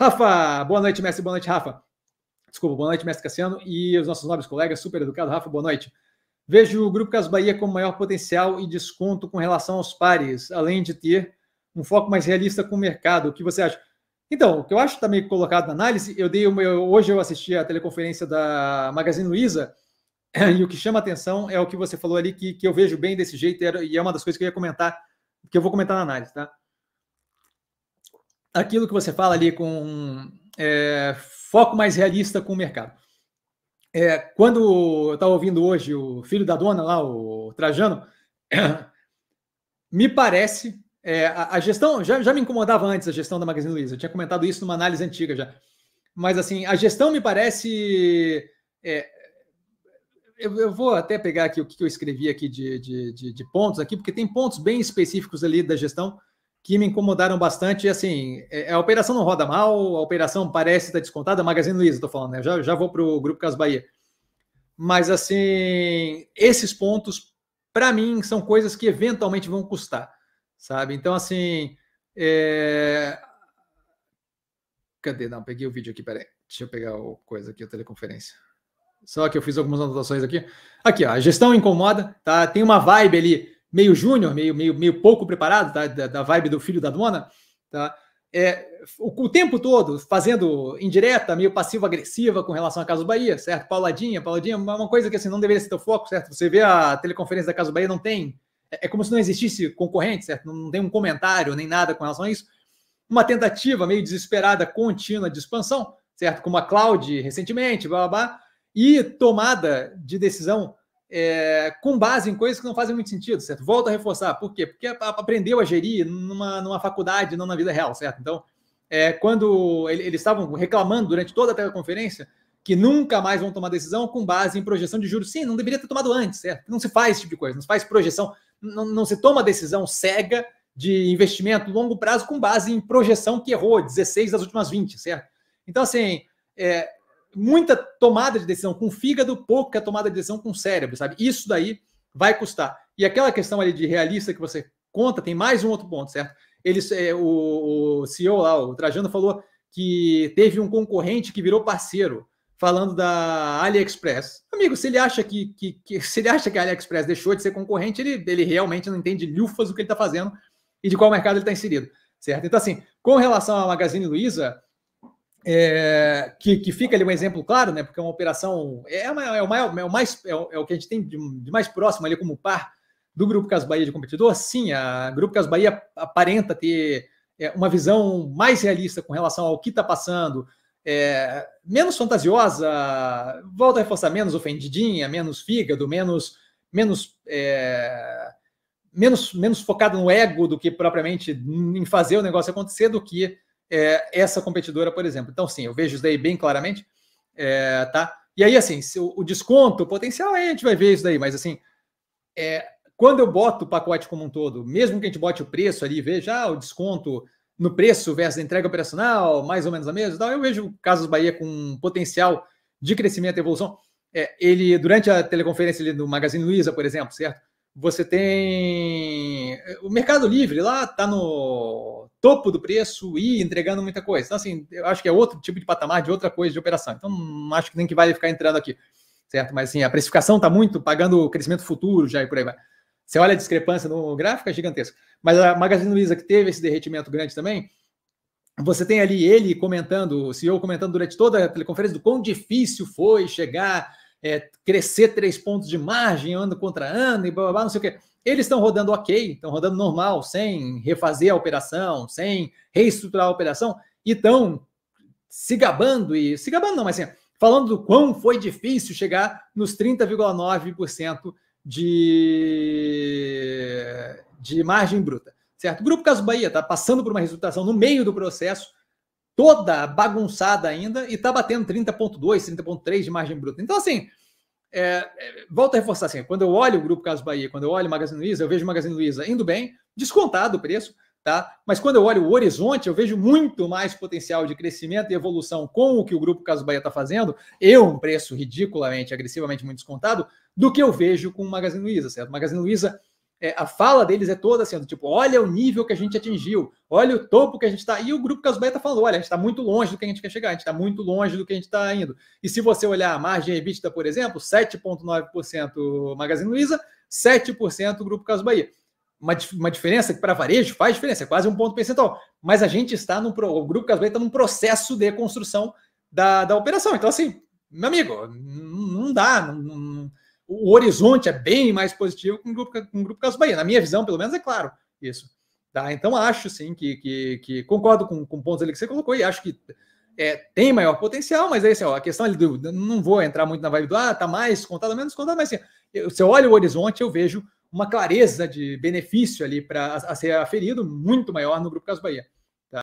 Rafa, boa noite, mestre. Boa noite, Rafa. Desculpa, boa noite, mestre Cassiano e os nossos nobres colegas, super educado. Rafa, boa noite. Vejo o Grupo Caso Bahia como maior potencial e desconto com relação aos pares, além de ter um foco mais realista com o mercado. O que você acha? Então, o que eu acho também tá colocado na análise, eu dei uma, eu, hoje eu assisti a teleconferência da Magazine Luiza e o que chama atenção é o que você falou ali que, que eu vejo bem desse jeito e é uma das coisas que eu ia comentar, que eu vou comentar na análise, tá? aquilo que você fala ali com é, foco mais realista com o mercado. É, quando eu estava ouvindo hoje o filho da dona lá, o Trajano, me parece é, a, a, gestão já, já me incomodava antes a gestão da Magazine Luiza. Eu tinha comentado isso numa análise antiga já. Mas assim, a gestão me parece. É, eu, eu, vou até pegar aqui o que eu escrevi aqui de, de, de, de pontos aqui, porque tem pontos bem específicos ali da gestão que me incomodaram bastante. Assim, é, é, a operação não roda mal, a operação parece estar descontada, Magazine Luiza, estou falando, né? Já, já vou para o Grupo Cas Bahia. Mas, assim, esses pontos, para mim, são coisas que eventualmente vão custar, sabe? Então, assim. É... Cadê? Não, peguei o vídeo aqui, peraí. Deixa eu pegar o coisa aqui, a teleconferência. Só que eu fiz algumas anotações aqui. Aqui, ó, a gestão incomoda, tá? Tem uma vibe ali meio júnior, meio, meio, meio pouco preparado, tá? da, da vibe do filho da dona, tá? É, o, o, tempo todo fazendo indireta, meio passivo-agressiva com relação à Casa Bahia, certo? Pauladinha, pauladinha, uma, coisa que assim não deveria ser teu foco, certo? Você vê a teleconferência da Casa Bahia, não tem. É, é como se não existisse concorrente, certo? Não, não, tem um comentário nem nada com relação a isso. Uma tentativa meio desesperada, contínua de expansão, certo? Como a Cloud recentemente, blá blá blá, e tomada de decisão é, com base em coisas que não fazem muito sentido, certo? Volto a reforçar, por quê? Porque aprendeu a gerir numa, numa faculdade, não na vida real, certo? Então, é, quando ele, eles estavam reclamando durante toda a teleconferência que nunca mais vão tomar decisão com base em projeção de juros. Sim, não deveria ter tomado antes, certo? Não se faz esse tipo de coisa, não se faz projeção, não, não se toma decisão cega de investimento longo prazo com base em projeção que errou 16 das últimas 20, certo? Então, assim, é, muita tomada de decisão com fígado, pouca tomada de decisão com cérebro, sabe? Isso daí vai custar. E aquela questão ali de realista que você conta, tem mais um outro ponto, certo? Eles, é, o, o CEO lá, o Trajano, falou que teve um concorrente que virou parceiro, falando da AliExpress. Amigo, se ele acha que, que, que se ele acha que a AliExpress deixou de ser concorrente, ele, ele realmente não entende lufas do que ele está fazendo e de qual mercado ele está inserido, certo? Então, assim, com relação à Magazine Luiza, é, que, que, fica ali um exemplo claro, né? Porque é uma operação é, uma, é, é o mais é o, é o, que a gente tem de, de, mais próximo ali como par do Grupo Cas Bahia de competidor. Sim, a Grupo Cas Bahia aparenta ter é, uma visão mais realista com relação ao que está passando, é, menos fantasiosa, volta a reforçar menos ofendidinha, menos fígado, menos menos é, menos menos focado no ego do que propriamente em fazer o negócio acontecer do que é, essa competidora, por exemplo. Então, sim, eu vejo isso daí bem claramente, é, tá? E aí, assim, o, o, desconto, potencial, aí a gente vai ver isso daí, mas assim, é, quando eu boto o pacote como um todo, mesmo que a gente bote o preço ali, veja ah, o desconto no preço versus a entrega operacional, mais ou menos a mesma, eu vejo o Casas Bahia com potencial de crescimento e evolução. É, ele, durante a teleconferência do Magazine Luiza, por exemplo, certo? Você tem o Mercado Livre lá, tá no topo do preço e entregando muita coisa. Então, assim, eu acho que é outro tipo de patamar de outra coisa de operação. Então, não acho que nem que vai ficar entrando aqui, certo? Mas, assim, a precificação está muito pagando o crescimento futuro já e por aí vai. Você olha a discrepância no gráfico, é gigantesca. Mas a Magazine Luiza, que teve esse derretimento grande também, você tem ali ele comentando, o CEO comentando durante toda a teleconferência do quão difícil foi chegar é, crescer três pontos de margem ano contra ano e blá, blá, blá não sei o quê. Eles estão rodando ok, estão rodando normal, sem refazer a operação, sem reestruturar a operação, e estão se gabando e. Se gabando não, mas assim, falando do quão foi difícil chegar nos 30,9% de, de margem bruta. Certo? O Grupo Caso Bahia está passando por uma resultação no meio do processo toda bagunçada ainda e está batendo 30,2, 30,3 de margem bruta. Então, assim, é, é, volto a reforçar assim, quando eu olho o Grupo Caso Bahia, quando eu olho o Magazine Luiza, eu vejo o Magazine Luiza indo bem, descontado o preço, tá? Mas quando eu olho o horizonte, eu vejo muito mais potencial de crescimento e evolução com o que o Grupo Caso Bahia está fazendo, eu é um preço ridiculamente, agressivamente muito descontado, do que eu vejo com o Magazine Luiza, certo? O Magazine Luiza é, a fala deles é toda assim, tipo, olha o nível que a gente atingiu, olha o topo que a gente está. E o grupo Casbeta falou: olha, a gente está muito longe do que a gente quer chegar, a gente está muito longe do que a gente está indo. E se você olhar a margem EBITDA, por exemplo, 7,9% Magazine Luiza, 7% Grupo Caso Bahia. Uma, uma diferença que para varejo faz diferença, é quase um ponto percentual. Mas a gente está no. O Grupo Caso Bahia está num processo de construção da, da operação. Então, assim, meu amigo, não dá, não, o horizonte é bem mais positivo que um grupo, um grupo Caso Bahia. Na minha visão, pelo menos, é claro isso. Tá? Então, acho sim que, que, que concordo com, com pontos ali que você colocou e acho que é, tem maior potencial, mas é isso. a questão ali do. Não vou entrar muito na vibe do. Ah, tá mais contado, menos contado, mas assim, se eu olho o horizonte, eu vejo uma clareza de benefício ali para a ser aferido muito maior no Grupo Caso Bahia.